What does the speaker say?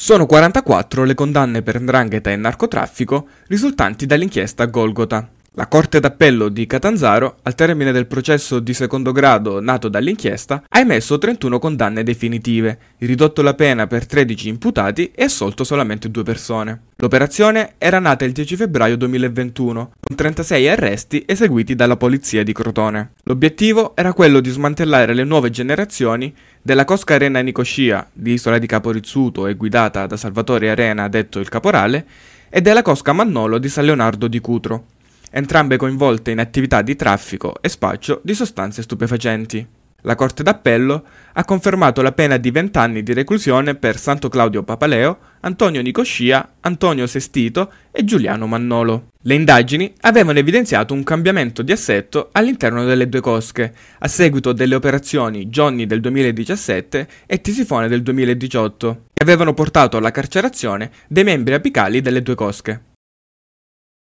Sono 44 le condanne per ndrangheta e narcotraffico risultanti dall'inchiesta Golgota. La Corte d'Appello di Catanzaro, al termine del processo di secondo grado nato dall'inchiesta, ha emesso 31 condanne definitive, ridotto la pena per 13 imputati e assolto solamente due persone. L'operazione era nata il 10 febbraio 2021, con 36 arresti eseguiti dalla polizia di Crotone. L'obiettivo era quello di smantellare le nuove generazioni della Cosca Arena Nicoscia, di Isola di Capo Rizzuto e guidata da Salvatore Arena, detto il Caporale, e della Cosca Mannolo di San Leonardo di Cutro entrambe coinvolte in attività di traffico e spaccio di sostanze stupefacenti. La Corte d'Appello ha confermato la pena di 20 anni di reclusione per Santo Claudio Papaleo, Antonio Nicoscia, Antonio Sestito e Giuliano Mannolo. Le indagini avevano evidenziato un cambiamento di assetto all'interno delle due cosche, a seguito delle operazioni Johnny del 2017 e Tisifone del 2018, che avevano portato alla carcerazione dei membri apicali delle due cosche.